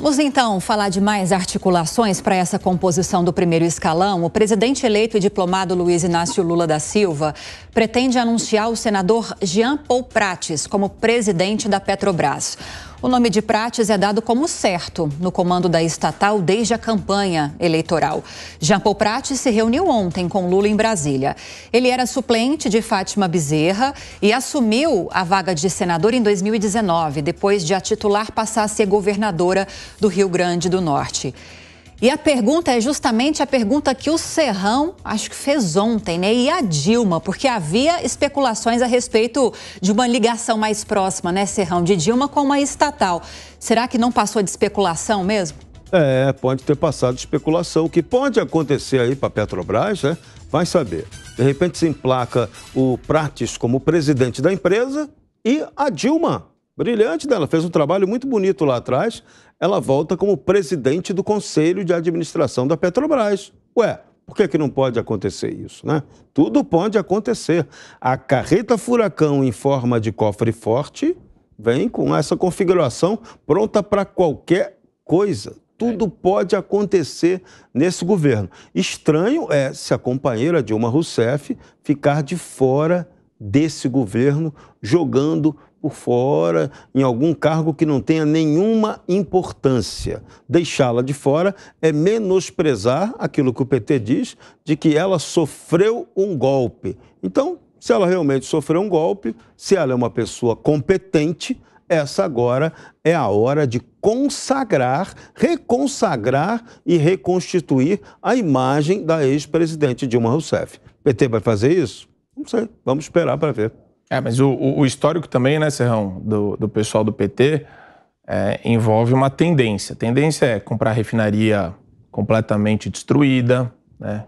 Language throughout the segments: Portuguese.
Vamos então falar de mais articulações para essa composição do primeiro escalão. O presidente eleito e diplomado Luiz Inácio Lula da Silva pretende anunciar o senador Jean Paul Prates como presidente da Petrobras. O nome de Prates é dado como certo no comando da estatal desde a campanha eleitoral. Jean Paul Prates se reuniu ontem com Lula em Brasília. Ele era suplente de Fátima Bezerra e assumiu a vaga de senador em 2019, depois de a titular passar a ser governadora do Rio Grande do Norte. E a pergunta é justamente a pergunta que o Serrão acho que fez ontem, né? E a Dilma, porque havia especulações a respeito de uma ligação mais próxima, né, Serrão, de Dilma com uma estatal. Será que não passou de especulação mesmo? É, pode ter passado de especulação. O que pode acontecer aí para a Petrobras, né? Vai saber. De repente se emplaca o Prates como presidente da empresa e a Dilma Brilhante dela, fez um trabalho muito bonito lá atrás. Ela volta como presidente do Conselho de Administração da Petrobras. Ué, por que, é que não pode acontecer isso, né? Tudo pode acontecer. A carreta furacão em forma de cofre forte vem com essa configuração pronta para qualquer coisa. Tudo é. pode acontecer nesse governo. Estranho é se a companheira Dilma Rousseff ficar de fora desse governo jogando por fora, em algum cargo que não tenha nenhuma importância. Deixá-la de fora é menosprezar aquilo que o PT diz de que ela sofreu um golpe. Então, se ela realmente sofreu um golpe, se ela é uma pessoa competente, essa agora é a hora de consagrar, reconsagrar e reconstituir a imagem da ex-presidente Dilma Rousseff. O PT vai fazer isso? Não sei, vamos esperar para ver. É, mas o, o histórico também, né, Serrão, do, do pessoal do PT, é, envolve uma tendência. A tendência é comprar refinaria completamente destruída, né?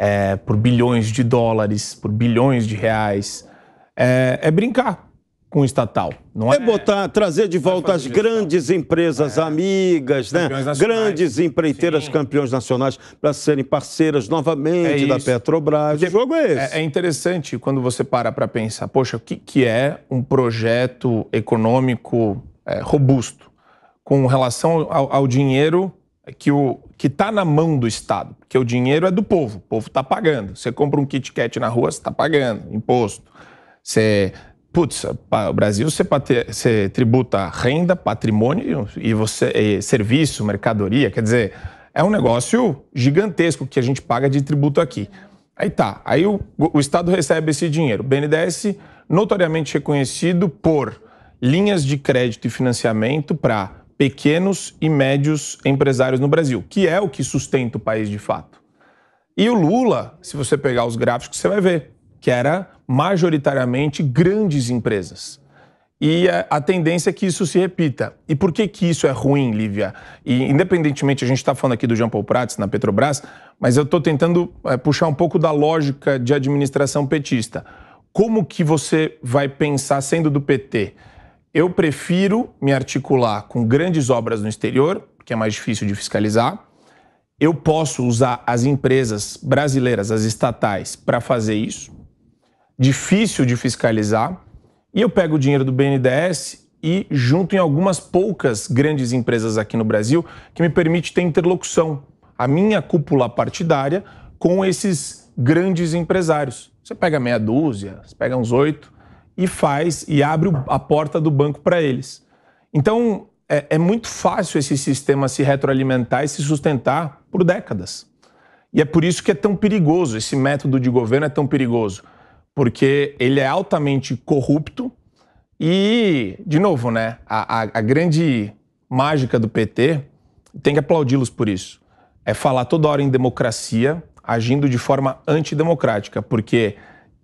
É, por bilhões de dólares, por bilhões de reais. É, é brincar, com o estatal. Não é, é botar, trazer de volta as grandes empresas é. amigas, né? grandes empreiteiras Sim. campeões nacionais para serem parceiras novamente é da Petrobras. o jogo é, é esse. É, interessante quando você para para pensar, poxa, o que, que é um projeto econômico é, robusto com relação ao, ao dinheiro que o que está na mão do Estado, porque o dinheiro é do povo, o povo está pagando. Você compra um Kit Kat na rua, você está pagando imposto. Você putz, o Brasil você, você tributa renda, patrimônio e, você, e serviço, mercadoria, quer dizer, é um negócio gigantesco que a gente paga de tributo aqui. Aí tá, aí o, o Estado recebe esse dinheiro. BNDES, notoriamente reconhecido por linhas de crédito e financiamento para pequenos e médios empresários no Brasil, que é o que sustenta o país de fato. E o Lula, se você pegar os gráficos, você vai ver que era majoritariamente grandes empresas. E a tendência é que isso se repita. E por que, que isso é ruim, Lívia? E independentemente, a gente está falando aqui do Jean Paul Prats na Petrobras, mas eu estou tentando é, puxar um pouco da lógica de administração petista. Como que você vai pensar, sendo do PT, eu prefiro me articular com grandes obras no exterior, que é mais difícil de fiscalizar, eu posso usar as empresas brasileiras, as estatais, para fazer isso, difícil de fiscalizar, e eu pego o dinheiro do BNDES e junto em algumas poucas grandes empresas aqui no Brasil que me permite ter interlocução, a minha cúpula partidária com esses grandes empresários. Você pega meia dúzia, você pega uns oito e faz e abre a porta do banco para eles. Então é, é muito fácil esse sistema se retroalimentar e se sustentar por décadas. E é por isso que é tão perigoso, esse método de governo é tão perigoso porque ele é altamente corrupto e, de novo, né, a, a, a grande mágica do PT, tem que aplaudi-los por isso, é falar toda hora em democracia, agindo de forma antidemocrática, porque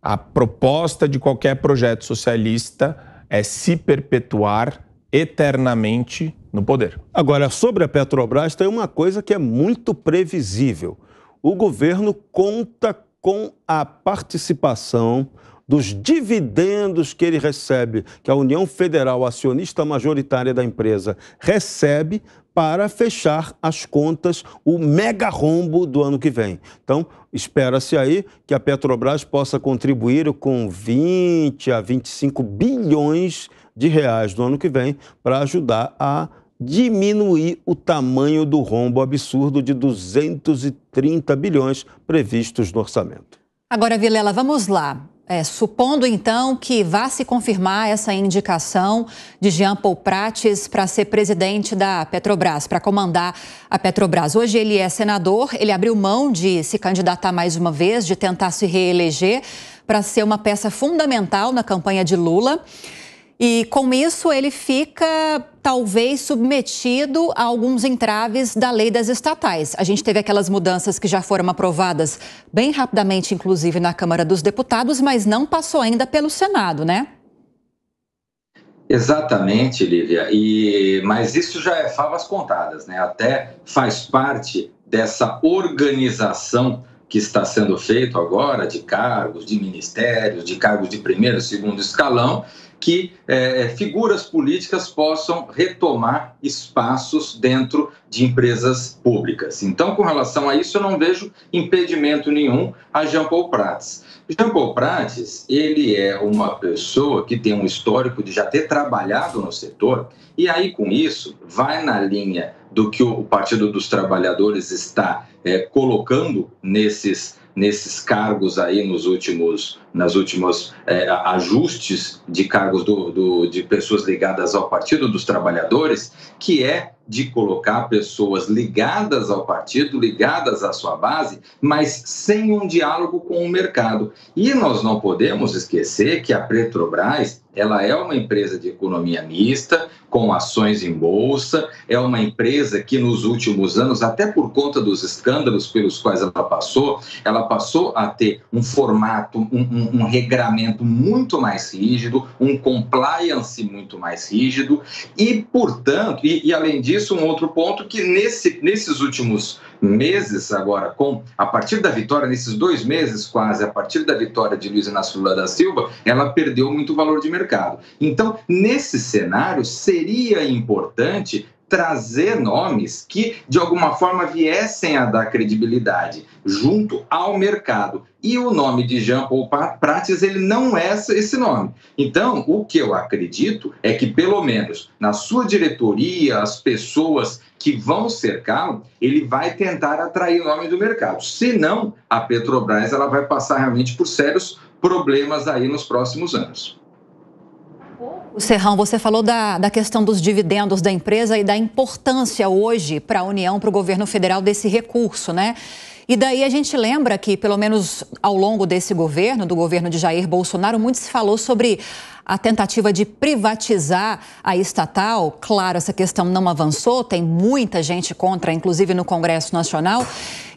a proposta de qualquer projeto socialista é se perpetuar eternamente no poder. Agora, sobre a Petrobras, tem uma coisa que é muito previsível. O governo conta com a participação dos dividendos que ele recebe, que a União Federal, acionista majoritária da empresa, recebe para fechar as contas, o mega rombo do ano que vem. Então, espera-se aí que a Petrobras possa contribuir com 20 a 25 bilhões de reais no ano que vem para ajudar a diminuir o tamanho do rombo absurdo de 230 bilhões previstos no orçamento. Agora, Vilela, vamos lá. É, supondo então que vá se confirmar essa indicação de Jean Paul Prates para ser presidente da Petrobras, para comandar a Petrobras. Hoje ele é senador, ele abriu mão de se candidatar mais uma vez, de tentar se reeleger, para ser uma peça fundamental na campanha de Lula. E com isso ele fica talvez submetido a alguns entraves da lei das estatais. A gente teve aquelas mudanças que já foram aprovadas bem rapidamente, inclusive na Câmara dos Deputados, mas não passou ainda pelo Senado, né? Exatamente, Lívia. E mas isso já é favas contadas, né? Até faz parte dessa organização que está sendo feito agora de cargos, de ministérios, de cargos de primeiro, segundo escalão que é, é, figuras políticas possam retomar espaços dentro de empresas públicas. Então, com relação a isso, eu não vejo impedimento nenhum a Jean Paul Prats. Jean Paul Prats, ele é uma pessoa que tem um histórico de já ter trabalhado no setor, e aí com isso vai na linha do que o Partido dos Trabalhadores está é, colocando nesses nesses cargos aí nos últimos nas últimas é, ajustes de cargos do, do, de pessoas ligadas ao Partido dos Trabalhadores, que é de colocar pessoas ligadas ao partido, ligadas à sua base, mas sem um diálogo com o mercado. E nós não podemos esquecer que a Petrobras, ela é uma empresa de economia mista, com ações em bolsa, é uma empresa que nos últimos anos, até por conta dos escândalos pelos quais ela passou, ela passou a ter um formato, um, um, um regramento muito mais rígido, um compliance muito mais rígido, e, portanto, e, e além disso, disso, um outro ponto que nesse, nesses últimos meses agora, com a partir da vitória, nesses dois meses quase, a partir da vitória de Luiz Inácio Lula da Silva, ela perdeu muito valor de mercado. Então, nesse cenário, seria importante trazer nomes que, de alguma forma, viessem a dar credibilidade junto ao mercado. E o nome de Jean-Paul Prates, ele não é esse nome. Então, o que eu acredito é que, pelo menos na sua diretoria, as pessoas que vão cercá-lo, ele vai tentar atrair o nome do mercado. Se não, a Petrobras ela vai passar realmente por sérios problemas aí nos próximos anos. O Serrão, você falou da, da questão dos dividendos da empresa e da importância hoje para a União, para o governo federal desse recurso, né? E daí a gente lembra que, pelo menos ao longo desse governo, do governo de Jair Bolsonaro, muito se falou sobre a tentativa de privatizar a estatal. Claro, essa questão não avançou, tem muita gente contra, inclusive no Congresso Nacional.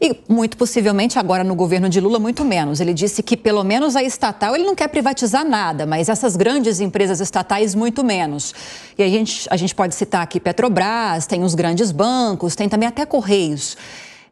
E muito possivelmente agora no governo de Lula, muito menos. Ele disse que pelo menos a estatal ele não quer privatizar nada, mas essas grandes empresas estatais, muito menos. E a gente, a gente pode citar aqui Petrobras, tem os grandes bancos, tem também até Correios.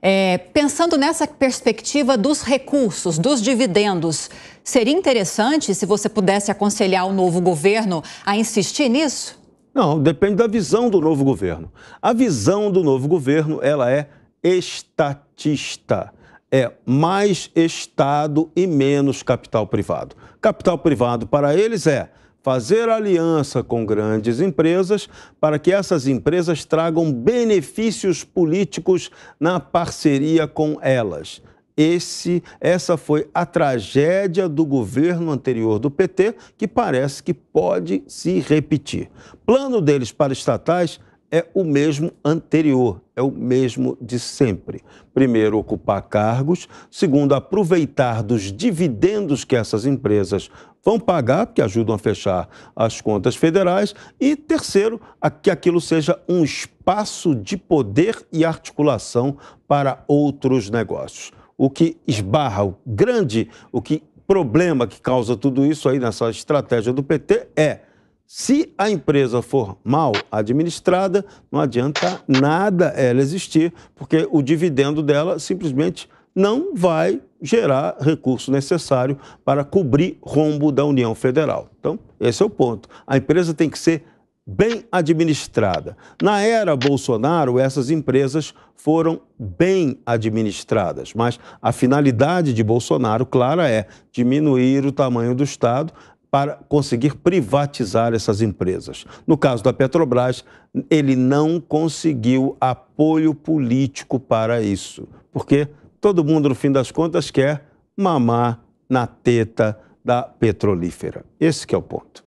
É, pensando nessa perspectiva dos recursos, dos dividendos, seria interessante se você pudesse aconselhar o novo governo a insistir nisso? Não, depende da visão do novo governo. A visão do novo governo ela é estatista. É mais Estado e menos capital privado. Capital privado para eles é fazer aliança com grandes empresas para que essas empresas tragam benefícios políticos na parceria com elas. Esse, essa foi a tragédia do governo anterior do PT, que parece que pode se repetir. Plano deles para estatais é o mesmo anterior, é o mesmo de sempre. Primeiro, ocupar cargos. Segundo, aproveitar dos dividendos que essas empresas vão pagar, porque ajudam a fechar as contas federais. E terceiro, a que aquilo seja um espaço de poder e articulação para outros negócios. O que esbarra, o grande, o que problema que causa tudo isso aí nessa estratégia do PT é se a empresa for mal administrada, não adianta nada ela existir, porque o dividendo dela simplesmente não vai gerar recurso necessário para cobrir rombo da União Federal. Então, esse é o ponto. A empresa tem que ser bem administrada. Na era Bolsonaro, essas empresas foram bem administradas, mas a finalidade de Bolsonaro, clara, é diminuir o tamanho do Estado para conseguir privatizar essas empresas. No caso da Petrobras, ele não conseguiu apoio político para isso, Por quê? Todo mundo, no fim das contas, quer mamar na teta da petrolífera. Esse é o ponto.